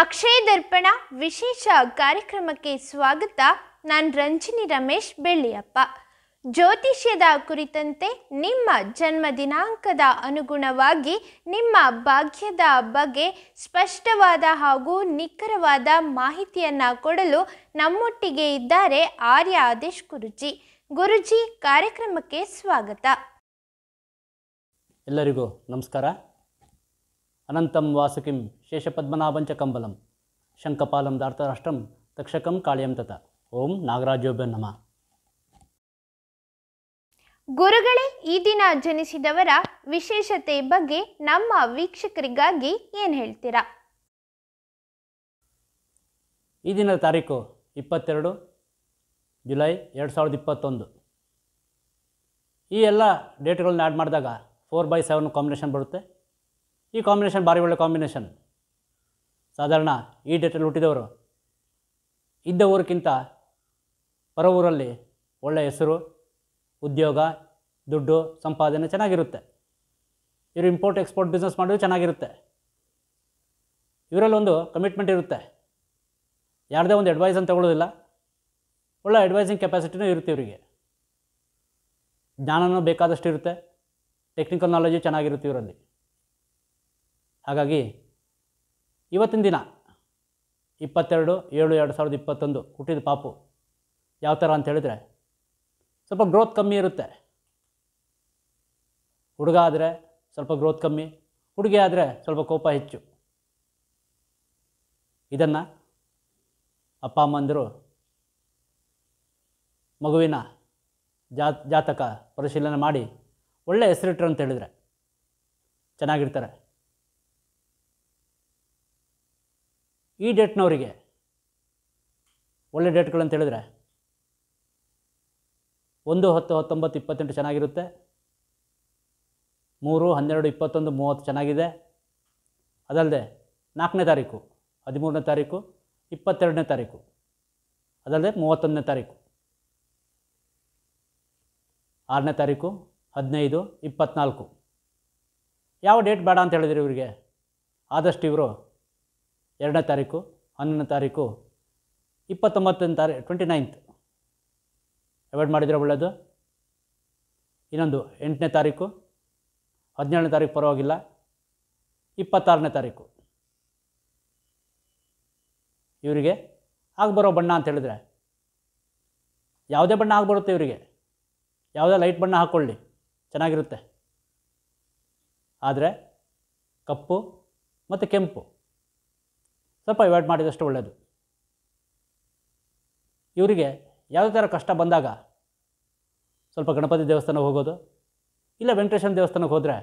ಅಕ್ಷಯ ದರ್ಪಣ ವಿಶೇಷ ಕಾರ್ಯಕ್ರಮಕ್ಕೆ ಸ್ವಾಗತ ನಾನು ರಂಜಿನಿ ರಮೇಶ್ ಬೆಳ್ಳಿಯಪ್ಪ ಜ್ಯೋತಿಷ್ಯದ ಕುರಿತಂತೆ ನಿಮ್ಮ ಜನ್ಮ ದಿನಾಂಕದ ಅನುಗುಣವಾಗಿ ನಿಮ್ಮ ಭಾಗ್ಯದ ಬಗ್ಗೆ ಸ್ಪಷ್ಟವಾದ ಹಾಗೂ ನಿಖರವಾದ ಮಾಹಿತಿಯನ್ನು ಕೊಡಲು ನಮ್ಮೊಟ್ಟಿಗೆ ಇದ್ದಾರೆ ಆರ್ಯ ಆದೇಶ್ ಗುರುಜಿ ಗುರುಜಿ ಕಾರ್ಯಕ್ರಮಕ್ಕೆ ಸ್ವಾಗತ ಎಲ್ಲರಿಗೂ ನಮಸ್ಕಾರ ಅನಂತಂ ವಾಸಕಿಂ ಕಂಬಲಂ ಶಂಕಪಾಲಂ దార్తరాష్ట్రం ತಕ್ಷಕಂ ಕಾಳಿಯಂ ತತ ಓಂ ನಾಗರಾಜೋಭ್ಯ ನಮ ಗುರುಗಳೇ ಈ ದಿನ ಜನಿಸಿದವರ ವಿಶೇಷತೆ ಬಗ್ಗೆ ನಮ್ಮ ವೀಕ್ಷಕರಿಗಾಗಿ ಏನು ಹೇಳ್ತೀರಾ ಈ ದಿನದ ತಾರೀಕು ಇಪ್ಪತ್ತೆರಡು ಜುಲೈ ಎರಡು ಸಾವಿರದ ಇಪ್ಪತ್ತೊಂದು ಈ ಎಲ್ಲ ಡೇಟ್ಗಳನ್ನ ಆ್ಯಡ್ ಮಾಡಿದಾಗ ಫೋರ್ ಬೈ ಸೆವೆನ್ ಕಾಂಬಿನೇಷನ್ ಬರುತ್ತೆ ಈ ಕಾಂಬಿನೇಷನ್ ಭಾರಿ ಒಳ್ಳೆ ಕಾಂಬಿನೇಷನ್ ಸಾಧಾರಣ ಈ ಡೇಟಲ್ಲಿ ಹುಟ್ಟಿದವರು ಇದ್ದ ಊರಿಗಿಂತ ಪರ ಊರಲ್ಲಿ ಒಳ್ಳೆಯ ಹೆಸರು ಉದ್ಯೋಗ ದುಡ್ಡು ಸಂಪಾದನೆ ಚೆನ್ನಾಗಿರುತ್ತೆ ಇವರು ಇಂಪೋರ್ಟ್ ಎಕ್ಸ್ಪೋರ್ಟ್ ಬಿಸ್ನೆಸ್ ಮಾಡೋದು ಚೆನ್ನಾಗಿರುತ್ತೆ ಇವರಲ್ಲೊಂದು ಕಮಿಟ್ಮೆಂಟ್ ಇರುತ್ತೆ ಯಾರದೇ ಒಂದು ಅಡ್ವೈಸ್ ಅಂತ ತಗೊಳ್ಳೋದಿಲ್ಲ ಒಳ್ಳೆ ಅಡ್ವೈಸಿಂಗ್ ಕೆಪಾಸಿಟಿನೂ ಇರುತ್ತೆ ಇವರಿಗೆ ಜ್ಞಾನನೂ ಬೇಕಾದಷ್ಟು ಇರುತ್ತೆ ಟೆಕ್ನಿಕಲ್ ನಾಲೆಜು ಚೆನ್ನಾಗಿರುತ್ತೆ ಇವರಲ್ಲಿ ಹಾಗಾಗಿ ಇವತ್ತಿನ ದಿನ ಇಪ್ಪತ್ತೆರಡು ಏಳು ಎರಡು ಸಾವಿರದ ಇಪ್ಪತ್ತೊಂದು ಹುಟ್ಟಿದ ಪಾಪು ಯಾವ ಥರ ಅಂತ ಹೇಳಿದ್ರೆ ಸ್ವಲ್ಪ ಗ್ರೋತ್ ಕಮ್ಮಿ ಇರುತ್ತೆ ಹುಡುಗ ಆದರೆ ಸ್ವಲ್ಪ ಗ್ರೋತ್ ಕಮ್ಮಿ ಹುಡುಗಿ ಆದರೆ ಸ್ವಲ್ಪ ಕೋಪ ಹೆಚ್ಚು ಇದನ್ನು ಅಪ್ಪ ಅಮ್ಮಂದರು ಮಗುವಿನ ಜಾತಕ ಪರಿಶೀಲನೆ ಮಾಡಿ ಒಳ್ಳೆಯ ಹೆಸರಿಟ್ರು ಅಂತ ಹೇಳಿದರೆ ಚೆನ್ನಾಗಿರ್ತಾರೆ ಈ ಡೇಟ್ನವರಿಗೆ ಒಳ್ಳೆ ಡೇಟ್ಗಳಂತ ಹೇಳಿದ್ರೆ ಒಂದು ಹತ್ತು ಹತ್ತೊಂಬತ್ತು ಇಪ್ಪತ್ತೆಂಟು ಚೆನ್ನಾಗಿರುತ್ತೆ ಮೂರು ಹನ್ನೆರಡು ಇಪ್ಪತ್ತೊಂದು ಮೂವತ್ತು ಚೆನ್ನಾಗಿದೆ ಅದಲ್ಲದೆ ನಾಲ್ಕನೇ ತಾರೀಕು ಹದಿಮೂರನೇ ತಾರೀಕು ಇಪ್ಪತ್ತೆರಡನೇ ತಾರೀಕು ಅದಲ್ಲದೆ ಮೂವತ್ತೊಂದನೇ ತಾರೀಕು ಆರನೇ ತಾರೀಕು ಹದಿನೈದು ಇಪ್ಪತ್ತ್ನಾಲ್ಕು ಯಾವ ಡೇಟ್ ಬೇಡ ಅಂತ ಹೇಳಿದ್ರಿ ಇವರಿಗೆ ಆದಷ್ಟು ಇವರು ಎರಡನೇ ತಾರೀಕು ಹನ್ನೊಂದನೇ ತಾರೀಕು ಇಪ್ಪತ್ತೊಂಬತ್ತನೇ ತಾರೀಕು ಟ್ವೆಂಟಿ ನೈನ್ತ್ ಅವಾಯ್ಡ್ ಮಾಡಿದರೆ ಒಳ್ಳೆಯದು ಇನ್ನೊಂದು ಎಂಟನೇ ತಾರೀಕು ಹದಿನೇಳನೇ ತಾರೀಕು ಪರವಾಗಿಲ್ಲ ಇಪ್ಪತ್ತಾರನೇ ತಾರೀಕು ಇವರಿಗೆ ಬರೋ ಬಣ್ಣ ಅಂತ ಹೇಳಿದ್ರೆ ಯಾವುದೇ ಬಣ್ಣ ಆಗಿಬರುತ್ತೆ ಇವರಿಗೆ ಯಾವುದೇ ಲೈಟ್ ಬಣ್ಣ ಹಾಕ್ಕೊಳ್ಳಿ ಚೆನ್ನಾಗಿರುತ್ತೆ ಆದರೆ ಕಪ್ಪು ಮತ್ತು ಕೆಂಪು ಸ್ವಲ್ಪ ಅವಾಯ್ಡ್ ಮಾಡಿದಷ್ಟು ಒಳ್ಳೆಯದು ಇವರಿಗೆ ಯಾವುದೇ ಥರ ಕಷ್ಟ ಬಂದಾಗ ಸ್ವಲ್ಪ ಗಣಪತಿ ದೇವಸ್ಥಾನಕ್ಕೆ ಹೋಗೋದು ಇಲ್ಲ ವೆಂಕಟೇಶ್ವರ ದೇವಸ್ಥಾನಕ್ಕೆ ಹೋದರೆ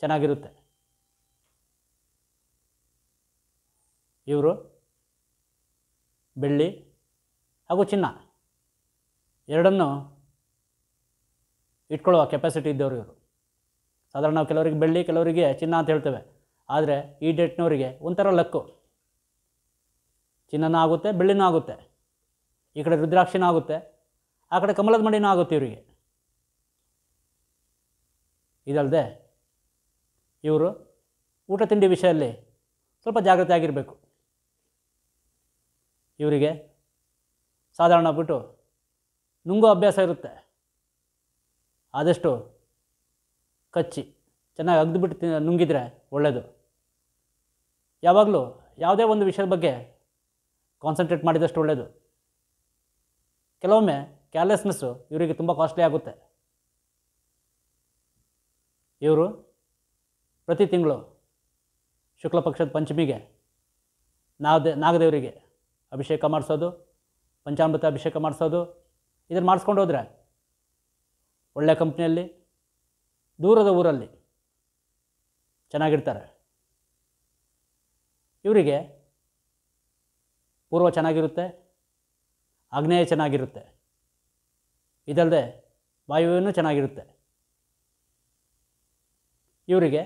ಚೆನ್ನಾಗಿರುತ್ತೆ ಇವರು ಬೆಳ್ಳಿ ಹಾಗೂ ಚಿನ್ನ ಎರಡನ್ನು ಇಟ್ಕೊಳ್ಳುವ ಕೆಪಾಸಿಟಿ ಇದ್ದವರು ಇವರು ಸಾಧಾರಣ ನಾವು ಕೆಲವರಿಗೆ ಬೆಳ್ಳಿ ಕೆಲವರಿಗೆ ಚಿನ್ನ ಅಂತ ಹೇಳ್ತೇವೆ ಆದರೆ ಈ ಡೇಟ್ನವರಿಗೆ ಒಂಥರ ಲಕ್ಕು ಚಿನ್ನನೂ ಆಗುತ್ತೆ ಬೆಳ್ಳಿನೂ ಆಗುತ್ತೆ ಈ ಕಡೆ ರುದ್ರಾಕ್ಷಿನೂ ಆಗುತ್ತೆ ಆ ಕಡೆ ಕಮಲದ ಮಣ್ಣಿನೂ ಆಗುತ್ತೆ ಇವರಿಗೆ ಇದಲ್ಲದೆ ಇವರು ಊಟ ತಿಂಡಿ ವಿಷಯದಲ್ಲಿ ಸ್ವಲ್ಪ ಜಾಗೃತಿ ಆಗಿರಬೇಕು ಇವರಿಗೆ ಸಾಧಾರಣ ಬಿಟ್ಟು ನುಂಗೋ ಅಭ್ಯಾಸ ಇರುತ್ತೆ ಆದಷ್ಟು ಕಚ್ಚಿ ಚೆನ್ನಾಗಿ ಅಗ್ದುಬಿಟ್ಟು ನುಂಗಿದರೆ ಒಳ್ಳೆಯದು ಯಾವಾಗಲೂ ಯಾವುದೇ ಒಂದು ವಿಷಯದ ಬಗ್ಗೆ ಕಾನ್ಸಂಟ್ರೇಟ್ ಮಾಡಿದಷ್ಟು ಒಳ್ಳೆಯದು ಕೆಲವೊಮ್ಮೆ ಕ್ಯಾರ್ಲೆಸ್ನೆಸ್ಸು ಇವರಿಗೆ ತುಂಬ ಕಾಸ್ಟ್ಲಿ ಆಗುತ್ತೆ ಇವರು ಪ್ರತಿ ತಿಂಗಳು ಶುಕ್ಲಪಕ್ಷದ ಪಂಚಮಿಗೆ ನಾಗದೇ ನಾಗದೇವರಿಗೆ ಅಭಿಷೇಕ ಮಾಡಿಸೋದು ಪಂಚಾಮೃತ ಅಭಿಷೇಕ ಮಾಡಿಸೋದು ಇದನ್ನು ಮಾಡಿಸ್ಕೊಂಡು ಹೋದರೆ ಒಳ್ಳೆಯ ಕಂಪ್ನಿಯಲ್ಲಿ ದೂರದ ಊರಲ್ಲಿ ಚೆನ್ನಾಗಿರ್ತಾರೆ ಇವರಿಗೆ ಪೂರ್ವ ಚೆನ್ನಾಗಿರುತ್ತೆ ಆಗ್ನೇಯ ಚೆನ್ನಾಗಿರುತ್ತೆ ಇದಲ್ಲದೆ ವಾಯುವಿನೂ ಚೆನ್ನಾಗಿರುತ್ತೆ ಇವರಿಗೆ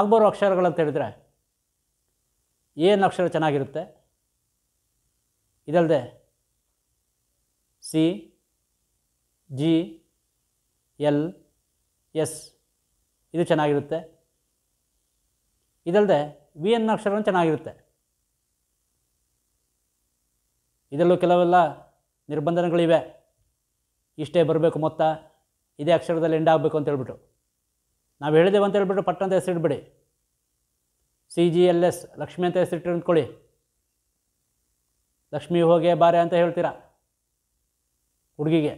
ಆಗ್ಬರೋ ಅಕ್ಷರಗಳಂತ ಹೇಳಿದರೆ ಏನು ಅಕ್ಷರ ಚೆನ್ನಾಗಿರುತ್ತೆ ಇದಲ್ಲದೆ ಸಿ ಜಿ ಎಲ್ ಎಸ್ ಇದು ಚೆನ್ನಾಗಿರುತ್ತೆ ಇದಲ್ಲದೆ ವಿ ಎನ್ ಅಕ್ಷರವೂ ಚೆನ್ನಾಗಿರುತ್ತೆ ಇದರಲ್ಲೂ ಕೆಲವೆಲ್ಲ ನಿರ್ಬಂಧನೆಗಳಿವೆ ಇಷ್ಟೇ ಬರಬೇಕು ಮೊತ್ತ ಇದೇ ಅಕ್ಷರದಲ್ಲಿ ಎಂಡ್ ಆಗಬೇಕು ಅಂತ ಹೇಳ್ಬಿಟ್ಟು ನಾವು ಹೇಳಿದೆವು ಅಂತ ಹೇಳ್ಬಿಟ್ಟು ಅಂತ ಹೆಸರಿಟ್ಬಿಡಿ C G L S Lakshmi ಅಂತ ಹೆಸರಿಟ್ಟು ಅಂದ್ಕೊಳ್ಳಿ ಲಕ್ಷ್ಮಿ ಹೋಗೆ ಬಾರೆ ಅಂತ ಹೇಳ್ತೀರಾ ಹುಡುಗಿಗೆ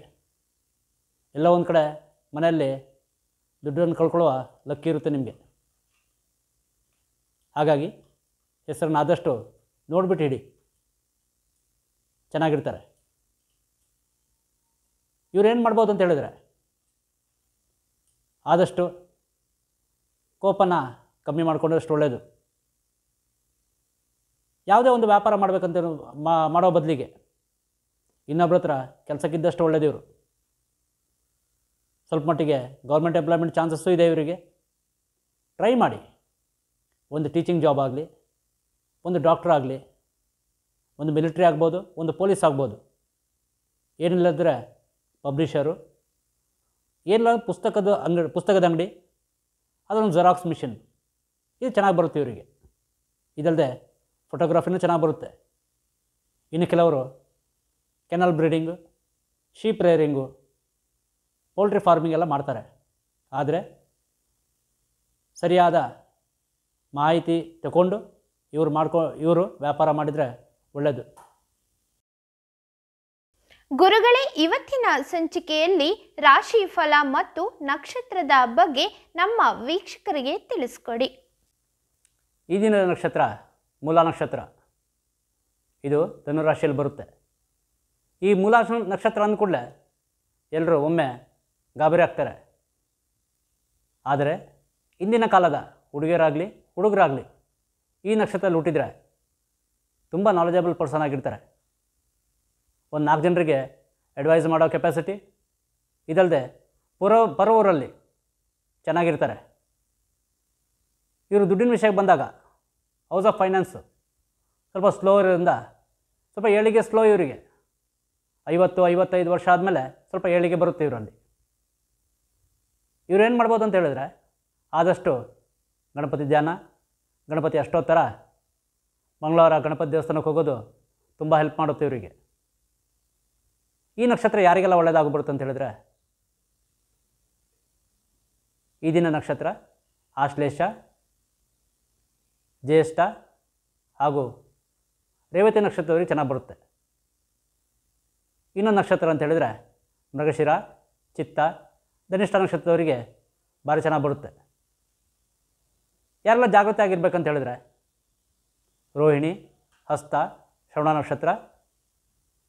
ಎಲ್ಲ ಒಂದು ಕಡೆ ಮನೆಯಲ್ಲಿ ದುಡ್ಡನ್ನು ಕಳ್ಕೊಳ್ಳುವ ಲಕ್ಕಿ ಇರುತ್ತೆ ನಿಮಗೆ ಹಾಗಾಗಿ ಹೆಸರನ್ನ ಆದಷ್ಟು ನೋಡ್ಬಿಟ್ಟು ಹಿಡಿ ಚೆನ್ನಾಗಿರ್ತಾರೆ ಇವ್ರು ಏನು ಮಾಡ್ಬೋದು ಅಂತ ಹೇಳಿದ್ರೆ ಆದಷ್ಟು ಕೋಪನ ಕಮ್ಮಿ ಮಾಡಿಕೊಂಡಷ್ಟು ಒಳ್ಳೆಯದು ಯಾವುದೇ ಒಂದು ವ್ಯಾಪಾರ ಮಾಡಬೇಕಂತ ಮಾಡೋ ಬದಲಿಗೆ ಇನ್ನೊಬ್ರ ಹತ್ರ ಕೆಲಸಕ್ಕಿದ್ದಷ್ಟು ಇವರು ಸ್ವಲ್ಪ ಮಟ್ಟಿಗೆ ಗೌರ್ಮೆಂಟ್ ಎಂಪ್ಲಾಯ್ಮೆಂಟ್ ಚಾನ್ಸಸ್ಸು ಇದೆ ಇವರಿಗೆ ಟ್ರೈ ಮಾಡಿ ಒಂದು ಟೀಚಿಂಗ್ ಜಾಬ್ ಆಗಲಿ ಒಂದು ಡಾಕ್ಟ್ರ್ ಆಗಲಿ ಒಂದು ಮಿಲಿಟ್ರಿ ಆಗ್ಬೋದು ಒಂದು ಪೊಲೀಸ್ ಆಗ್ಬೋದು ಏನಿಲ್ಲದ್ರೆ ಪಬ್ಲಿಷರು ಏನಿಲ್ಲ ಪುಸ್ತಕದ ಅಂಗಡಿ ಪುಸ್ತಕದ ಅಂಗಡಿ ಅದೊಂದು ಜೆರಾಕ್ಸ್ ಮಿಷಿನ್ ಇದು ಚೆನ್ನಾಗಿ ಬರುತ್ತೆ ಇವರಿಗೆ ಇದಲ್ಲದೆ ಫೋಟೋಗ್ರಫಿನೂ ಚೆನ್ನಾಗಿ ಬರುತ್ತೆ ಇನ್ನು ಕೆಲವರು kennel breeding sheep rearing poultry farming ಎಲ್ಲ ಮಾಡ್ತಾರೆ ಆದರೆ ಸರಿಯಾದ ಮಾಹಿತಿ ತಗೊಂಡು ಇವರು ಮಾಡ್ಕೊ ಇವರು ವ್ಯಾಪಾರ ಮಾಡಿದರೆ ಒಳ್ಳೆಯದು ಗುರುಗಳೇ ಇವತ್ತಿನ ಸಂಚಿಕೆಯಲ್ಲಿ ರಾಶಿ ಫಲ ಮತ್ತು ನಕ್ಷತ್ರದ ಬಗ್ಗೆ ನಮ್ಮ ವೀಕ್ಷಕರಿಗೆ ತಿಳಿಸ್ಕೊಡಿ ಈ ದಿನದ ನಕ್ಷತ್ರ ಮೂಲ ನಕ್ಷತ್ರ ಇದು ಧನುರಾಶಿಯಲ್ಲಿ ಬರುತ್ತೆ ಈ ಮೂಲ ನಕ್ಷತ್ರ ಅಂದ್ಕೂಡಲೇ ಎಲ್ಲರೂ ಒಮ್ಮೆ ಗಾಬರಿ ಆಗ್ತಾರೆ ಆದರೆ ಇಂದಿನ ಕಾಲದ ಹುಡುಗಿಯರಾಗಲಿ ಹುಡುಗರಾಗಲಿ ಈ ನಕ್ಷತ್ರ ಹುಟ್ಟಿದರೆ ತುಂಬ ನಾಲೆಜಬಲ್ ಪರ್ಸನ್ ಆಗಿರ್ತಾರೆ ಒಂದು ನಾಲ್ಕು ಜನರಿಗೆ ಅಡ್ವೈಸ್ ಮಾಡೋ ಕೆಪಾಸಿಟಿ ಇದಲ್ಲದೆ ಬರೋ ಬರೋರಲ್ಲಿ ಚೆನ್ನಾಗಿರ್ತಾರೆ ಇವರು ದುಡ್ಡಿನ ವಿಷಯಕ್ಕೆ ಬಂದಾಗ ಹೌಸ್ ಆಫ್ ಫೈನಾನ್ಸು ಸ್ವಲ್ಪ ಸ್ಲೋ ಇರೋದ್ರಿಂದ ಸ್ವಲ್ಪ ಏಳಿಗೆ ಸ್ಲೋ ಇವರಿಗೆ ಐವತ್ತು ಐವತ್ತೈದು ವರ್ಷ ಆದಮೇಲೆ ಸ್ವಲ್ಪ ಏಳಿಗೆ ಬರುತ್ತೆ ಇವರಲ್ಲಿ ಏನು ಮಾಡ್ಬೋದು ಅಂತ ಹೇಳಿದ್ರೆ ಆದಷ್ಟು ಗಣಪತಿ ಧ್ಯಾನ ಗಣಪತಿ ಅಷ್ಟೋತ್ತರ ಮಂಗಳವಾರ ಗಣಪತಿ ದೇವಸ್ಥಾನಕ್ಕೆ ಹೋಗೋದು ತುಂಬ ಹೆಲ್ಪ್ ಮಾಡುತ್ತೆ ಇವರಿಗೆ ಈ ನಕ್ಷತ್ರ ಯಾರಿಗೆಲ್ಲ ಒಳ್ಳೆಯದಾಗ್ಬಿಡುತ್ತೆ ಅಂತ ಹೇಳಿದ್ರೆ ಈ ದಿನ ನಕ್ಷತ್ರ ಆಶ್ಲೇಷ ಜ್ಯೇಷ್ಠ ಹಾಗೂ ರೇವತಿ ನಕ್ಷತ್ರದವರಿಗೆ ಚೆನ್ನಾಗಿ ಬರುತ್ತೆ ಇನ್ನೊಂದು ನಕ್ಷತ್ರ ಅಂತ ಹೇಳಿದರೆ ಮೃಗಶಿರ ಚಿತ್ತ ಧನಿಷ್ಠ ನಕ್ಷತ್ರದವರಿಗೆ ಭಾರಿ ಚೆನ್ನಾಗಿ ಬರುತ್ತೆ ಯಾರೆಲ್ಲ ಜಾಗೃತಿ ಆಗಿರ್ಬೇಕಂತ ಹೇಳಿದ್ರೆ ರೋಹಿಣಿ ಹಸ್ತ ಶ್ರವಣ ನಕ್ಷತ್ರ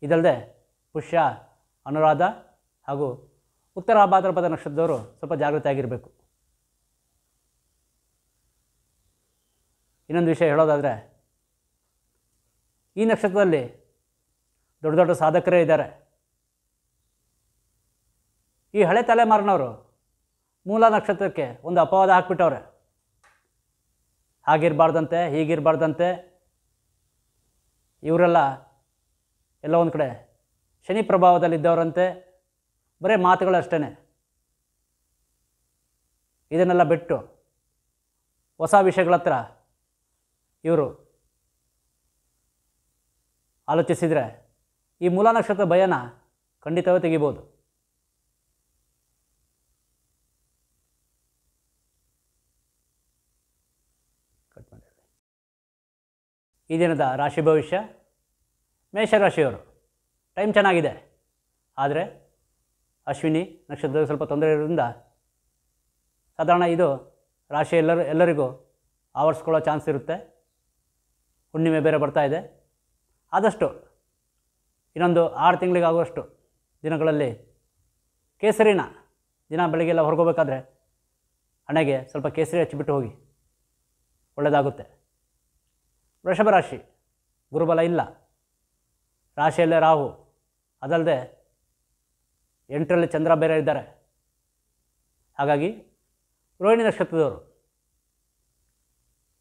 ಇದಲ್ಲದೆ ಪುಷ್ಯ ಅನುರಾಧ ಹಾಗೂ ಉತ್ತರ ಭಾದ್ರಪದ ನಕ್ಷತ್ರದವರು ಸ್ವಲ್ಪ ಜಾಗೃತಿ ಆಗಿರಬೇಕು ಇನ್ನೊಂದು ವಿಷಯ ಹೇಳೋದಾದರೆ ಈ ನಕ್ಷತ್ರದಲ್ಲಿ ದೊಡ್ಡ ದೊಡ್ಡ ಸಾಧಕರೇ ಇದ್ದಾರೆ ಈ ಹಳೆ ತಲೆಮಾರಿನವರು ಮೂಲ ನಕ್ಷತ್ರಕ್ಕೆ ಒಂದು ಅಪವಾದ ಹಾಕ್ಬಿಟ್ಟವ್ರೆ ಹಾಗಿರಬಾರ್ದಂತೆ ಹೀಗಿರಬಾರ್ದಂತೆ ಇವರೆಲ್ಲ ಎಲ್ಲ ಒಂದು ಕಡೆ ಶನಿ ಪ್ರಭಾವದಲ್ಲಿದ್ದವರಂತೆ ಬರೀ ಮಾತುಗಳಷ್ಟೇ ಇದನ್ನೆಲ್ಲ ಬಿಟ್ಟು ಹೊಸ ವಿಷಯಗಳ ಹತ್ರ ಇವರು ಆಲೋಚಿಸಿದರೆ ಈ ಮೂಲ ನಕ್ಷತ್ರ ಭಯನ ಖಂಡಿತವೇ ತೆಗಿಬೋದು ಈ ದಿನದ ರಾಶಿ ಭವಿಷ್ಯ ಮೇಷರಾಶಿಯವರು ಟೈಮ್ ಚೆನ್ನಾಗಿದೆ ಆದರೆ ಅಶ್ವಿನಿ ನಕ್ಷತ್ರದಲ್ಲಿ ಸ್ವಲ್ಪ ತೊಂದರೆ ಇರೋದ್ರಿಂದ ಸಾಧಾರಣ ಇದು ರಾಶಿ ಎಲ್ಲರ ಎಲ್ಲರಿಗೂ ಆವರಿಸ್ಕೊಳ್ಳೋ ಚಾನ್ಸ್ ಇರುತ್ತೆ ಹುಣ್ಣಿಮೆ ಬೇರೆ ಬರ್ತಾ ಇದೆ ಆದಷ್ಟು ಇನ್ನೊಂದು ಆರು ತಿಂಗಳಿಗಾಗುವಷ್ಟು ದಿನಗಳಲ್ಲಿ ಕೇಸರಿನ ದಿನ ಎಲ್ಲ ಹೊರಗೋಬೇಕಾದ್ರೆ ಹಣೆಗೆ ಸ್ವಲ್ಪ ಕೇಸರಿ ಹಚ್ಚಿಬಿಟ್ಟು ಹೋಗಿ ಒಳ್ಳೆಯದಾಗುತ್ತೆ ವೃಷಭ ರಾಶಿ ಗುರುಬಲ ಇಲ್ಲ ರಾಶಿಯಲ್ಲೇ ರಾಹು ಅದಲ್ಲದೆ ಎಂಟರಲ್ಲಿ ಚಂದ್ರ ಬೇರೆ ಇದ್ದಾರೆ ಹಾಗಾಗಿ ರೋಹಿಣಿ ನಕ್ಷತ್ರದವರು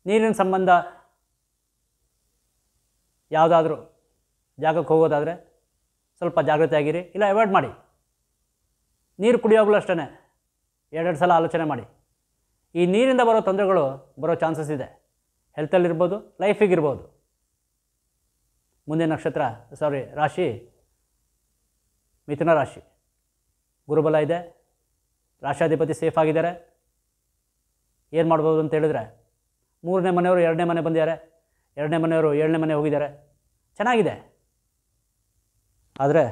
ನೀರಿನ ಸಂಬಂಧ ಯಾವುದಾದ್ರೂ ಜಾಗಕ್ಕೆ ಹೋಗೋದಾದರೆ ಸ್ವಲ್ಪ ಜಾಗೃತಿ ಆಗಿರಿ ಇಲ್ಲ ಅವಾಯ್ಡ್ ಮಾಡಿ ನೀರು ಕುಡಿಯೋಗ್ಲೂ ಅಷ್ಟೇ ಎರಡೆರಡು ಸಲ ಆಲೋಚನೆ ಮಾಡಿ ಈ ನೀರಿಂದ ಬರೋ ತೊಂದರೆಗಳು ಬರೋ ಚಾನ್ಸಸ್ ಇದೆ ಹೆಲ್ತಲ್ಲಿರ್ಬೋದು ಲೈಫಿಗಿರ್ಬೋದು ಮುಂದಿನ ನಕ್ಷತ್ರ ಸಾರಿ ರಾಶಿ ಮಿಥುನ ರಾಶಿ ಗುರುಬಲ ಇದೆ ರಾಷ್ಟ್ರಾಧಿಪತಿ ಸೇಫ್ ಆಗಿದ್ದಾರೆ ಏನು ಮಾಡ್ಬೋದು ಅಂತ ಹೇಳಿದ್ರೆ ಮೂರನೇ ಮನೆಯವರು ಎರಡನೇ ಮನೆ ಬಂದಿದ್ದಾರೆ ಎರಡನೇ ಮನೆಯವರು ಏಳನೇ ಮನೆ ಹೋಗಿದ್ದಾರೆ ಚೆನ್ನಾಗಿದೆ ಆದರೆ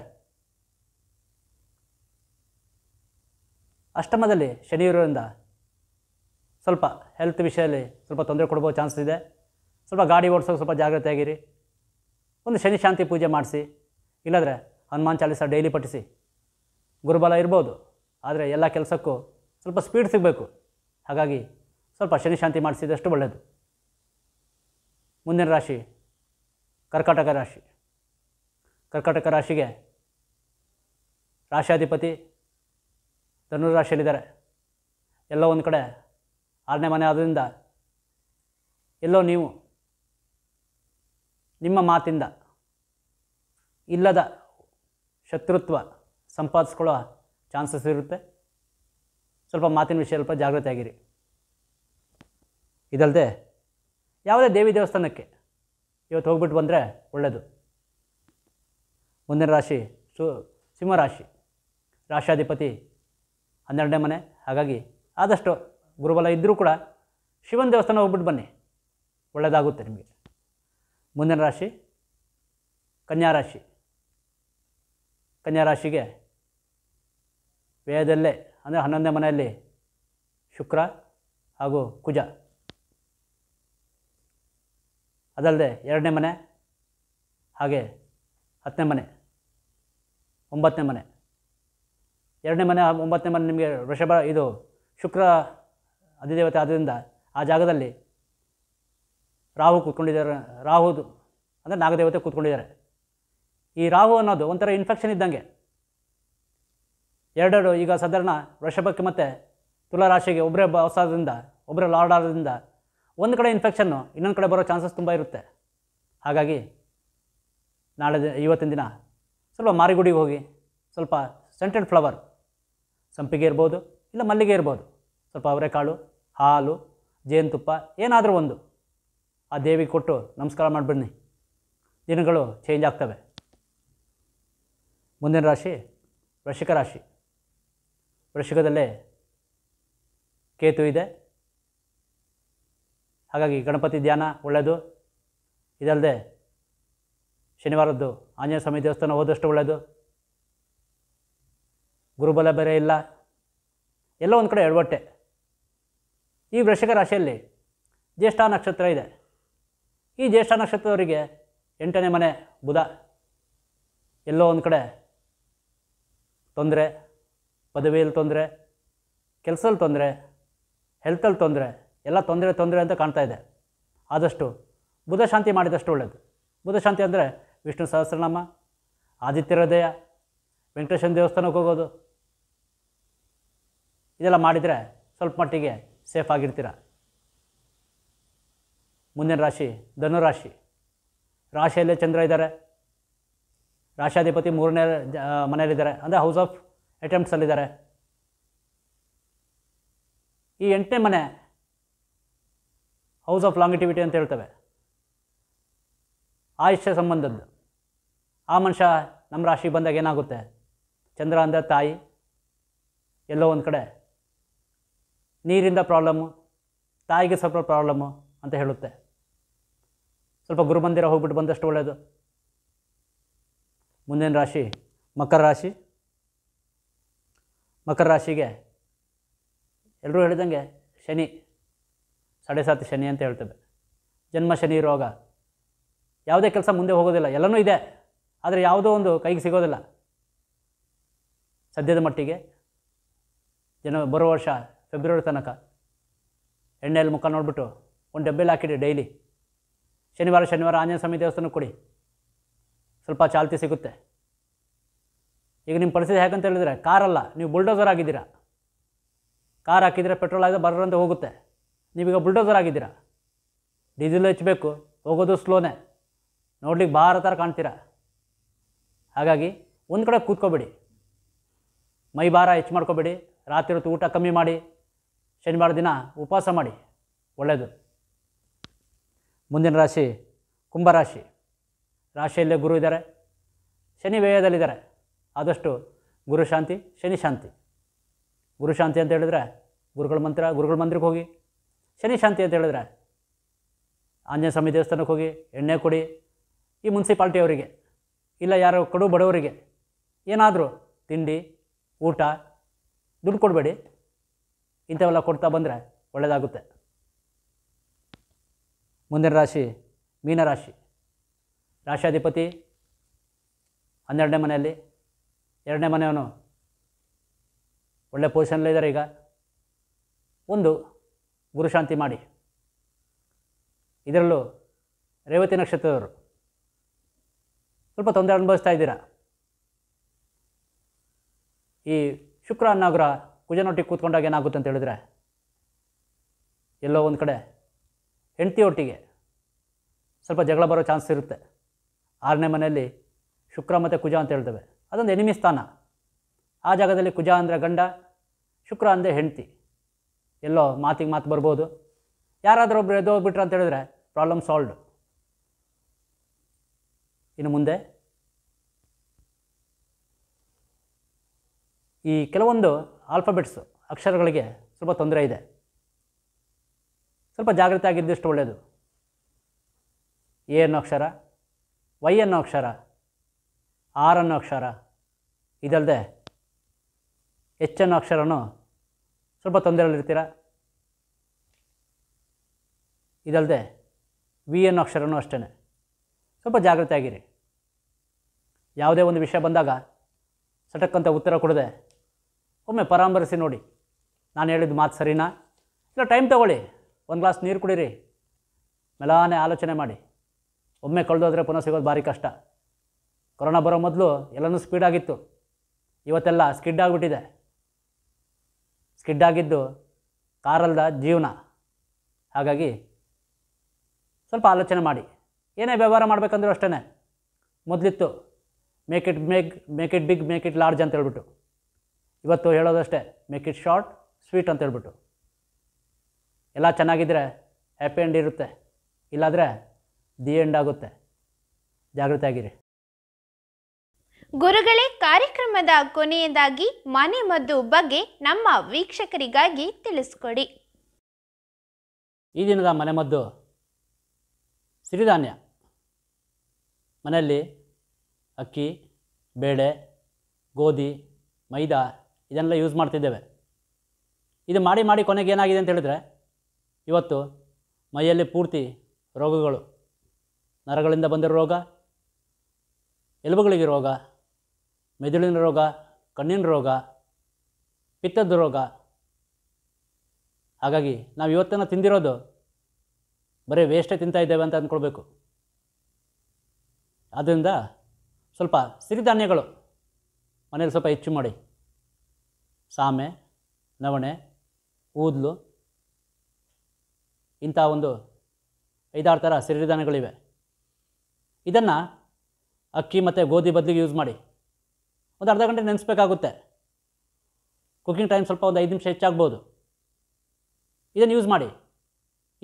ಅಷ್ಟಮದಲ್ಲಿ ಶನಿ ಸ್ವಲ್ಪ ಹೆಲ್ತ್ ವಿಷಯದಲ್ಲಿ ಸ್ವಲ್ಪ ತೊಂದರೆ ಕೊಡ್ಬೋ ಚಾನ್ಸ್ ಇದೆ ಸ್ವಲ್ಪ ಗಾಡಿ ಓಡಿಸೋಕೆ ಸ್ವಲ್ಪ ಆಗಿರಿ ಒಂದು ಶನಿ ಶಾಂತಿ ಪೂಜೆ ಮಾಡಿಸಿ ಇಲ್ಲಾಂದರೆ ಹನುಮಾನ್ ಚಾಲೀಸ ಡೈಲಿ ಪಠಿಸಿ ಗುರುಬಲ ಇರ್ಬೋದು ಆದರೆ ಎಲ್ಲ ಕೆಲಸಕ್ಕೂ ಸ್ವಲ್ಪ ಸ್ಪೀಡ್ ಸಿಗಬೇಕು ಹಾಗಾಗಿ ಸ್ವಲ್ಪ ಶನಿ ಶಾಂತಿ ಮಾಡಿಸಿದಷ್ಟು ಒಳ್ಳೆಯದು ಮುಂದಿನ ರಾಶಿ ಕರ್ಕಾಟಕ ರಾಶಿ ಕರ್ಕಾಟಕ ರಾಶಿಗೆ ರಾಶಾಧಿಪತಿ ಧನುರಾಶಿಯಲ್ಲಿದ್ದಾರೆ ಎಲ್ಲ ಒಂದು ಕಡೆ ಆರನೇ ಮನೆ ಆದ್ದರಿಂದ ಎಲ್ಲೋ ನೀವು ನಿಮ್ಮ ಮಾತಿಂದ ಇಲ್ಲದ ಶತ್ರುತ್ವ ಸಂಪಾದಿಸ್ಕೊಳ್ಳೋ ಚಾನ್ಸಸ್ ಇರುತ್ತೆ ಸ್ವಲ್ಪ ಮಾತಿನ ವಿಷಯ ಸ್ವಲ್ಪ ಜಾಗೃತಿ ಆಗಿರಿ ಇದಲ್ಲದೆ ಯಾವುದೇ ದೇವಿ ದೇವಸ್ಥಾನಕ್ಕೆ ಇವತ್ತು ಹೋಗ್ಬಿಟ್ಟು ಬಂದರೆ ಒಳ್ಳೆಯದು ಮುಂದಿನ ರಾಶಿ ಸು ಸಿಂಹರಾಶಿ ರಾಷ್ಟ್ರಾಧಿಪತಿ ಹನ್ನೆರಡನೇ ಮನೆ ಹಾಗಾಗಿ ಆದಷ್ಟು ಗುರುಬಲ ಇದ್ದರೂ ಕೂಡ ಶಿವನ ದೇವಸ್ಥಾನ ಹೋಗ್ಬಿಟ್ಟು ಬನ್ನಿ ಒಳ್ಳೆಯದಾಗುತ್ತೆ ನಿಮಗೆ ಮುಂದಿನ ರಾಶಿ ಕನ್ಯಾ ರಾಶಿ ಕನ್ಯಾ ರಾಶಿಗೆ ವ್ಯಯದಲ್ಲೇ ಅಂದರೆ ಹನ್ನೊಂದನೇ ಮನೆಯಲ್ಲಿ ಶುಕ್ರ ಹಾಗೂ ಕುಜ ಅದಲ್ಲದೆ ಎರಡನೇ ಮನೆ ಹಾಗೆ ಹತ್ತನೇ ಮನೆ ಒಂಬತ್ತನೇ ಮನೆ ಎರಡನೇ ಮನೆ ಒಂಬತ್ತನೇ ಮನೆ ನಿಮಗೆ ವೃಷಭ ಇದು ಶುಕ್ರ ಅಧಿದೇವತೆ ಆದ್ದರಿಂದ ಆ ಜಾಗದಲ್ಲಿ ರಾಹು ಕೂತ್ಕೊಂಡಿದ್ದಾರೆ ರಾಹುದು ಅಂದರೆ ನಾಗದೇವತೆ ಕೂತ್ಕೊಂಡಿದ್ದಾರೆ ಈ ರಾಹು ಅನ್ನೋದು ಒಂಥರ ಇನ್ಫೆಕ್ಷನ್ ಇದ್ದಂಗೆ ಎರಡೆರಡು ಈಗ ಸಾಧಾರಣ ವೃಷಭಕ್ಕೆ ಮತ್ತು ತುಲಾರಾಶಿಗೆ ಒಬ್ಬರೇ ಬಸಾದ್ರಿಂದ ಒಬ್ಬರೇ ಲಾರ್ಡ್ ಆದ್ರಿಂದ ಒಂದು ಕಡೆ ಇನ್ಫೆಕ್ಷನ್ನು ಇನ್ನೊಂದು ಕಡೆ ಬರೋ ಚಾನ್ಸಸ್ ತುಂಬ ಇರುತ್ತೆ ಹಾಗಾಗಿ ನಾಳೆ ಇವತ್ತಿನ ದಿನ ಸ್ವಲ್ಪ ಮಾರಿಗುಡಿಗೆ ಹೋಗಿ ಸ್ವಲ್ಪ ಸೆಂಟೆಡ್ ಫ್ಲವರ್ ಸಂಪಿಗೆ ಇರ್ಬೋದು ಇಲ್ಲ ಮಲ್ಲಿಗೆ ಇರ್ಬೋದು ಸ್ವಲ್ಪ ಅವರೆಕಾಳು ಹಾಲು ಜೇನುತುಪ್ಪ ಏನಾದರೂ ಒಂದು ಆ ದೇವಿಗೆ ಕೊಟ್ಟು ನಮಸ್ಕಾರ ಮಾಡಿಬಿಡ್ನಿ ದಿನಗಳು ಚೇಂಜ್ ಆಗ್ತವೆ ಮುಂದಿನ ರಾಶಿ ವೃಷಿಕ ರಾಶಿ ವೃಷಿಕದಲ್ಲೇ ಕೇತು ಇದೆ ಹಾಗಾಗಿ ಗಣಪತಿ ಧ್ಯಾನ ಒಳ್ಳೆಯದು ಇದಲ್ಲದೆ ಶನಿವಾರದ್ದು ಆಂಜನೇಯ ಸ್ವಾಮಿ ದೇವಸ್ಥಾನ ಹೋದಷ್ಟು ಒಳ್ಳೆಯದು ಗುರುಬಲ ಬೇರೆ ಇಲ್ಲ ಎಲ್ಲ ಒಂದು ಕಡೆ ಎಡವಟ್ಟೆ ಈ ವೃಷಿಕ ರಾಶಿಯಲ್ಲಿ ಜ್ಯೇಷ್ಠ ನಕ್ಷತ್ರ ಇದೆ ಈ ಜ್ಯೇಷ್ಠ ನಕ್ಷತ್ರದವರಿಗೆ ಎಂಟನೇ ಮನೆ ಬುಧ ಎಲ್ಲೋ ಒಂದು ಕಡೆ ತೊಂದರೆ ಪದವಿಯಲ್ಲಿ ತೊಂದರೆ ಕೆಲಸದಲ್ಲಿ ತೊಂದರೆ ಹೆಲ್ತಲ್ಲಿ ತೊಂದರೆ ಎಲ್ಲ ತೊಂದರೆ ತೊಂದರೆ ಅಂತ ಕಾಣ್ತಾ ಇದೆ ಆದಷ್ಟು ಬುಧ ಶಾಂತಿ ಮಾಡಿದಷ್ಟು ಒಳ್ಳೆಯದು ಬುಧ ಶಾಂತಿ ಅಂದರೆ ವಿಷ್ಣು ಸಹಸ್ರನಾಮ ಆದಿತ್ಯ ವೆಂಕಟೇಶನ ದೇವಸ್ಥಾನಕ್ಕೆ ಹೋಗೋದು ಇದೆಲ್ಲ ಮಾಡಿದರೆ ಸ್ವಲ್ಪ ಮಟ್ಟಿಗೆ ಸೇಫ್ ಆಗಿರ್ತೀರ ಮುಂದಿನ ರಾಶಿ ಧನುರಾಶಿ ರಾಶಿಯಲ್ಲೇ ಚಂದ್ರ ಇದ್ದಾರೆ ರಾಶಾಧಿಪತಿ ಮೂರನೇ ಮನೆಯಲ್ಲಿದ್ದಾರೆ ಅಂದರೆ ಹೌಸ್ ಆಫ್ ಅಟೆಂಪ್ಟ್ಸಲ್ಲಿದ್ದಾರೆ ಈ ಎಂಟನೇ ಮನೆ ಹೌಸ್ ಆಫ್ ಲಾಂಗಿಟಿವಿಟಿ ಅಂತ ಹೇಳ್ತವೆ ಆಯುಷ್ಯ ಸಂಬಂಧದ್ದು ಆ ಮನುಷ್ಯ ನಮ್ಮ ರಾಶಿ ಬಂದಾಗ ಏನಾಗುತ್ತೆ ಚಂದ್ರ ಅಂದರೆ ತಾಯಿ ಎಲ್ಲೋ ಒಂದು ಕಡೆ ನೀರಿಂದ ಪ್ರಾಬ್ಲಮ್ಮು ತಾಯಿಗೆ ಸ್ವಲ್ಪ ಪ್ರಾಬ್ಲಮ್ಮು ಅಂತ ಹೇಳುತ್ತೆ ಸ್ವಲ್ಪ ಗುರುಮಂದಿರ ಹೋಗ್ಬಿಟ್ಟು ಬಂದಷ್ಟು ಒಳ್ಳೆಯದು ಮುಂದಿನ ರಾಶಿ ಮಕರ ರಾಶಿ ಮಕರ ರಾಶಿಗೆ ಎಲ್ಲರೂ ಹೇಳಿದಂಗೆ ಶನಿ ಸಡೆ ಸಾತಿ ಶನಿ ಅಂತ ಹೇಳ್ತೇವೆ ಜನ್ಮ ಶನಿ ರೋಗ ಯಾವುದೇ ಕೆಲಸ ಮುಂದೆ ಹೋಗೋದಿಲ್ಲ ಎಲ್ಲನೂ ಇದೆ ಆದರೆ ಯಾವುದೋ ಒಂದು ಕೈಗೆ ಸಿಗೋದಿಲ್ಲ ಸದ್ಯದ ಮಟ್ಟಿಗೆ ಜನ ಬರೋ ವರ್ಷ ಫೆಬ್ರವರಿ ತನಕ ಎಣ್ಣೆಯಲ್ಲಿ ಮುಖ ನೋಡಿಬಿಟ್ಟು ಒಂದು ಡಬ್ಬೆಲಿ ಹಾಕಿಡಿ ಡೈಲಿ ಶನಿವಾರ ಶನಿವಾರ ಆಂಜನೇಯ ಸ್ವಾಮಿ ದೇವಸ್ಥಾನಕ್ಕೆ ಕೊಡಿ ಸ್ವಲ್ಪ ಚಾಲ್ತಿ ಸಿಗುತ್ತೆ ಈಗ ನಿಮ್ಮ ಪರಿಸ್ಥಿತಿ ಹೇಗಂತ ಹೇಳಿದರೆ ಕಾರಲ್ಲ ನೀವು ಬುಲ್ಡೋಸರ್ ಆಗಿದ್ದೀರಾ ಕಾರ್ ಹಾಕಿದರೆ ಪೆಟ್ರೋಲ್ ಆದರೆ ಬರೋರಂತೆ ಹೋಗುತ್ತೆ ನೀವೀಗ ಬುಲ್ಡೋಸರ್ ಆಗಿದ್ದೀರಾ ಡೀಸೆಲ್ ಹೆಚ್ಚಬೇಕು ಹೋಗೋದು ಸ್ಲೋನೇ ನೋಡ್ಲಿಕ್ಕೆ ಭಾರ ಥರ ಕಾಣ್ತೀರಾ ಹಾಗಾಗಿ ಒಂದು ಕಡೆ ಕೂತ್ಕೋಬೇಡಿ ಮೈ ಭಾರ ಹೆಚ್ಚು ಮಾಡ್ಕೋಬೇಡಿ ರಾತ್ರಿ ಹೊತ್ತು ಊಟ ಕಮ್ಮಿ ಮಾಡಿ ಶನಿವಾರ ದಿನ ಉಪವಾಸ ಮಾಡಿ ಒಳ್ಳೆಯದು ಮುಂದಿನ ರಾಶಿ ಕುಂಭರಾಶಿ ರಾಶಿಯಲ್ಲೇ ಗುರು ಇದ್ದಾರೆ ಶನಿ ವ್ಯಯದಲ್ಲಿದ್ದಾರೆ ಆದಷ್ಟು ಗುರು ಶಾಂತಿ ಶನಿ ಶಾಂತಿ ಗುರು ಶಾಂತಿ ಅಂತ ಹೇಳಿದ್ರೆ ಗುರುಗಳ ಮಂತ್ರ ಗುರುಗಳ ಮಂದಿರಕ್ಕೆ ಹೋಗಿ ಶನಿ ಶಾಂತಿ ಅಂತ ಹೇಳಿದ್ರೆ ಆಂಜನೇಯ ಸ್ವಾಮಿ ದೇವಸ್ಥಾನಕ್ಕೆ ಹೋಗಿ ಎಣ್ಣೆ ಕೊಡಿ ಈ ಮುನ್ಸಿಪಾಲ್ಟಿ ಅವರಿಗೆ ಇಲ್ಲ ಯಾರೋ ಕಡು ಬಡವರಿಗೆ ಏನಾದರೂ ತಿಂಡಿ ಊಟ ದುಡ್ಡು ಕೊಡಬೇಡಿ ಇಂಥವೆಲ್ಲ ಕೊಡ್ತಾ ಬಂದರೆ ಒಳ್ಳೆಯದಾಗುತ್ತೆ ಮುಂದಿನ ರಾಶಿ ಮೀನರಾಶಿ ರಾಶಾಧಿಪತಿ ಹನ್ನೆರಡನೇ ಮನೆಯಲ್ಲಿ ಎರಡನೇ ಮನೆಯವನು ಒಳ್ಳೆ ಇದ್ದಾರೆ ಈಗ ಒಂದು ಗುರುಶಾಂತಿ ಮಾಡಿ ಇದರಲ್ಲೂ ರೇವತಿ ನಕ್ಷತ್ರದವರು ಸ್ವಲ್ಪ ತೊಂದರೆ ಅನುಭವಿಸ್ತಾ ಇದ್ದೀರಾ ಈ ಶುಕ್ರ ಅನ್ನೋ ಕುಜನೊಟ್ಟಿಗೆ ಕೂತ್ಕೊಂಡಾಗ ಏನಾಗುತ್ತೆ ಅಂತ ಹೇಳಿದ್ರೆ ಎಲ್ಲೋ ಒಂದು ಕಡೆ ಹೆಂಡತಿಯೊಟ್ಟಿಗೆ ಸ್ವಲ್ಪ ಜಗಳ ಬರೋ ಚಾನ್ಸ್ ಇರುತ್ತೆ ಆರನೇ ಮನೆಯಲ್ಲಿ ಶುಕ್ರ ಮತ್ತು ಕುಜ ಅಂತ ಹೇಳ್ತೇವೆ ಅದೊಂದು ಎನಿಮಿ ಸ್ಥಾನ ಆ ಜಾಗದಲ್ಲಿ ಕುಜ ಅಂದರೆ ಗಂಡ ಶುಕ್ರ ಅಂದರೆ ಹೆಂಡತಿ ಎಲ್ಲೋ ಮಾತಿಗೆ ಮಾತು ಬರ್ಬೋದು ಯಾರಾದರೂ ಒಬ್ಬರು ಎದ್ದೋಗ್ಬಿಟ್ರೆ ಅಂತ ಹೇಳಿದ್ರೆ ಪ್ರಾಬ್ಲಮ್ ಸಾಲ್ವ್ ಇನ್ನು ಮುಂದೆ ಈ ಕೆಲವೊಂದು ಆಲ್ಫಾಬೆಟ್ಸು ಅಕ್ಷರಗಳಿಗೆ ಸ್ವಲ್ಪ ತೊಂದರೆ ಇದೆ ಸ್ವಲ್ಪ ಜಾಗ್ರತೆ ಆಗಿದ್ದಷ್ಟು ಒಳ್ಳೆಯದು ಎ ಅನ್ನೋ ಅಕ್ಷರ ವೈ ಅನ್ನೋ ಅಕ್ಷರ ಆರ್ ಅನ್ನೋ ಅಕ್ಷರ ಇದಲ್ಲದೆ ಎಚ್ ಅನ್ನೋ ಅಕ್ಷರನೂ ಸ್ವಲ್ಪ ತೊಂದರೆಯಲ್ಲಿರ್ತೀರ ಇದಲ್ಲದೆ ವಿ ಅನ್ನೋ ಅಕ್ಷರನೂ ಅಷ್ಟೇ ಸ್ವಲ್ಪ ಜಾಗ್ರತೆ ಆಗಿರಿ ಯಾವುದೇ ಒಂದು ವಿಷಯ ಬಂದಾಗ ಸಟಕ್ಕಂತ ಉತ್ತರ ಕೊಡದೆ ಒಮ್ಮೆ ಪರಾಮರಿಸಿ ನೋಡಿ ನಾನು ಹೇಳಿದ ಮಾತು ಸರಿನಾ ಇಲ್ಲ ಟೈಮ್ ತಗೊಳ್ಳಿ ಒಂದು ಗ್ಲಾಸ್ ನೀರು ಕುಡೀರಿ ಮೆಲಾನೆ ಆಲೋಚನೆ ಮಾಡಿ ಒಮ್ಮೆ ಕಳೆದೋದ್ರೆ ಪುನಃ ಸಿಗೋದು ಭಾರಿ ಕಷ್ಟ ಕೊರೋನಾ ಬರೋ ಮೊದಲು ಎಲ್ಲನೂ ಸ್ಪೀಡಾಗಿತ್ತು ಇವತ್ತೆಲ್ಲ ಸ್ಕಿಡ್ ಆಗಿಬಿಟ್ಟಿದೆ ಸ್ಕಿಡ್ ಆಗಿದ್ದು ಕಾರಲ್ದ ಜೀವನ ಹಾಗಾಗಿ ಸ್ವಲ್ಪ ಆಲೋಚನೆ ಮಾಡಿ ಏನೇ ವ್ಯವಹಾರ ಮಾಡಬೇಕಂದ್ರೂ ಅಷ್ಟೇ ಮೊದಲಿತ್ತು make it make make it big make it large ಅಂತ ಹೇಳ್ಬಿಟ್ಟು ಇವತ್ತು ಹೇಳೋದಷ್ಟೇ ಮೇಕ್ ಇಟ್ ಶಾರ್ಟ್ ಸ್ವೀಟ್ ಅಂತ ಹೇಳ್ಬಿಟ್ಟು ಎಲ್ಲ ಚೆನ್ನಾಗಿದ್ದರೆ ಹ್ಯಾಪಿ ಎಂಡ್ ಇರುತ್ತೆ ಇಲ್ಲಾದರೆ ದಿ ಎಂಡ್ ಆಗುತ್ತೆ ಜಾಗೃತಿ ಆಗಿರಿ ಗುರುಗಳೇ ಕಾರ್ಯಕ್ರಮದ ಕೊನೆಯದಾಗಿ ಮನೆ ಮದ್ದು ಬಗ್ಗೆ ನಮ್ಮ ವೀಕ್ಷಕರಿಗಾಗಿ ತಿಳಿಸ್ಕೊಡಿ ಈ ದಿನದ ಮನೆಮದ್ದು ಸಿರಿಧಾನ್ಯ ಮನೆಯಲ್ಲಿ ಅಕ್ಕಿ ಬೇಳೆ ಗೋಧಿ ಮೈದಾ ಇದನ್ನೆಲ್ಲ ಯೂಸ್ ಮಾಡ್ತಿದ್ದೇವೆ ಇದು ಮಾಡಿ ಮಾಡಿ ಕೊನೆಗೆ ಏನಾಗಿದೆ ಅಂತ ಹೇಳಿದರೆ ಇವತ್ತು ಮೈಯಲ್ಲಿ ಪೂರ್ತಿ ರೋಗಗಳು ನರಗಳಿಂದ ಬಂದಿರೋ ರೋಗ ಎಲುಬುಗಳಿಗೆ ರೋಗ ಮೆದುಳಿನ ರೋಗ ಕಣ್ಣಿನ ರೋಗ ಪಿತ್ತದ ರೋಗ ಹಾಗಾಗಿ ನಾವು ಇವತ್ತನ್ನು ತಿಂದಿರೋದು ಬರೀ ವೇಸ್ಟೇ ತಿಂತಾ ಇದ್ದೇವೆ ಅಂತ ಅಂದ್ಕೊಳ್ಬೇಕು ಆದ್ದರಿಂದ ಸ್ವಲ್ಪ ಸಿರಿಧಾನ್ಯಗಳು ಮನೇಲಿ ಸ್ವಲ್ಪ ಹೆಚ್ಚು ಮಾಡಿ ಸಾಮೆ ನವಣೆ ಊದಲು ಇಂಥ ಒಂದು ಐದಾರು ಥರ ಸಿರಿಧಾನ್ಯಗಳಿವೆ ಇದನ್ನು ಅಕ್ಕಿ ಮತ್ತು ಗೋಧಿ ಬದಲಿಗೆ ಯೂಸ್ ಮಾಡಿ ಒಂದು ಅರ್ಧ ಗಂಟೆ ನೆನೆಸ್ಬೇಕಾಗುತ್ತೆ ಕುಕ್ಕಿಂಗ್ ಟೈಮ್ ಸ್ವಲ್ಪ ಒಂದು ಐದು ನಿಮಿಷ ಹೆಚ್ಚಾಗ್ಬೋದು ಇದನ್ನು ಯೂಸ್ ಮಾಡಿ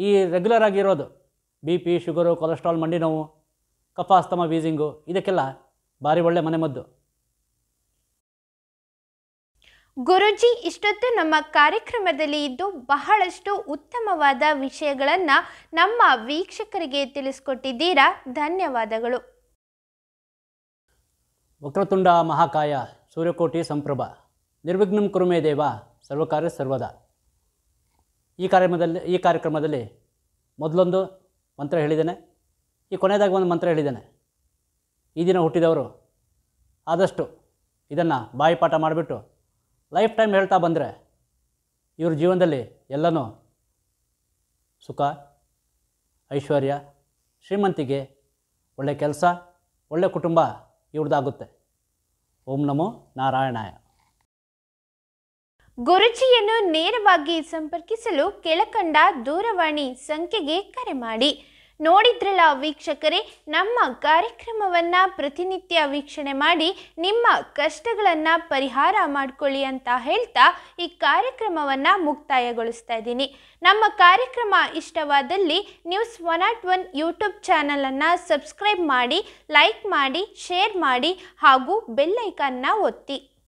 ಈ ರೆಗ್ಯುಲರ್ ಆಗಿರೋದು ಬಿ ಪಿ ಶುಗರು ಕೊಲೆಸ್ಟ್ರಾಲ್ ಮಂಡಿ ನೋವು ಕಫ ಅಸ್ತಮ ವೀಸಿಂಗು ಇದಕ್ಕೆಲ್ಲ ಭಾರಿ ಒಳ್ಳೆ ಮನೆಮದ್ದು ಗುರುಜಿ ಇಷ್ಟೊತ್ತು ನಮ್ಮ ಕಾರ್ಯಕ್ರಮದಲ್ಲಿ ಇದ್ದು ಬಹಳಷ್ಟು ಉತ್ತಮವಾದ ವಿಷಯಗಳನ್ನು ನಮ್ಮ ವೀಕ್ಷಕರಿಗೆ ತಿಳಿಸ್ಕೊಟ್ಟಿದ್ದೀರಾ ಧನ್ಯವಾದಗಳು ವಕ್ರತುಂಡ ಮಹಾಕಾಯ ಸೂರ್ಯಕೋಟಿ ಸಂಪ್ರಭ ನಿರ್ವಿಘ್ನಂ ಕುರುಮೇ ದೇವ ಸರ್ವಕಾರ್ಯ ಸರ್ವದ ಈ ಕಾರ್ಯಕ್ರಮದಲ್ಲಿ ಈ ಕಾರ್ಯಕ್ರಮದಲ್ಲಿ ಮೊದಲೊಂದು ಮಂತ್ರ ಹೇಳಿದ್ದೇನೆ ಈ ಕೊನೆಯದಾಗಿ ಒಂದು ಮಂತ್ರ ಹೇಳಿದ್ದೇನೆ ಈ ದಿನ ಹುಟ್ಟಿದವರು ಆದಷ್ಟು ಇದನ್ನು ಬಾಯಿಪಾಠ ಮಾಡಿಬಿಟ್ಟು ಲೈಫ್ ಟೈಮ್ ಹೇಳ್ತಾ ಬಂದರೆ ಇವ್ರ ಜೀವನದಲ್ಲಿ ಎಲ್ಲನೂ ಸುಖ ಐಶ್ವರ್ಯ ಶ್ರೀಮಂತಿಗೆ ಒಳ್ಳೆ ಕೆಲಸ ಒಳ್ಳೆ ಕುಟುಂಬ ಇವ್ರದ್ದಾಗುತ್ತೆ ಓಂ ನಮೋ ನಾರಾಯಣಾಯ ಗುರುಜಿಯನ್ನು ನೇರವಾಗಿ ಸಂಪರ್ಕಿಸಲು ಕೆಳಕಂಡ ದೂರವಾಣಿ ಸಂಖ್ಯೆಗೆ ಕರೆ ಮಾಡಿ ನೋಡಿದ್ರಲ್ಲ ವೀಕ್ಷಕರೇ ನಮ್ಮ ಕಾರ್ಯಕ್ರಮವನ್ನು ಪ್ರತಿನಿತ್ಯ ವೀಕ್ಷಣೆ ಮಾಡಿ ನಿಮ್ಮ ಕಷ್ಟಗಳನ್ನು ಪರಿಹಾರ ಮಾಡಿಕೊಳ್ಳಿ ಅಂತ ಹೇಳ್ತಾ ಈ ಕಾರ್ಯಕ್ರಮವನ್ನು ಮುಕ್ತಾಯಗೊಳಿಸ್ತಾ ಇದ್ದೀನಿ ನಮ್ಮ ಕಾರ್ಯಕ್ರಮ ಇಷ್ಟವಾದಲ್ಲಿ news one at one YouTube ಚಾನಲನ್ನು ಸಬ್ಸ್ಕ್ರೈಬ್ ಮಾಡಿ ಲೈಕ್ ಮಾಡಿ ಶೇರ್ ಮಾಡಿ ಹಾಗೂ ಬೆಲ್ಲೈಕನ್ನ ಒತ್ತಿ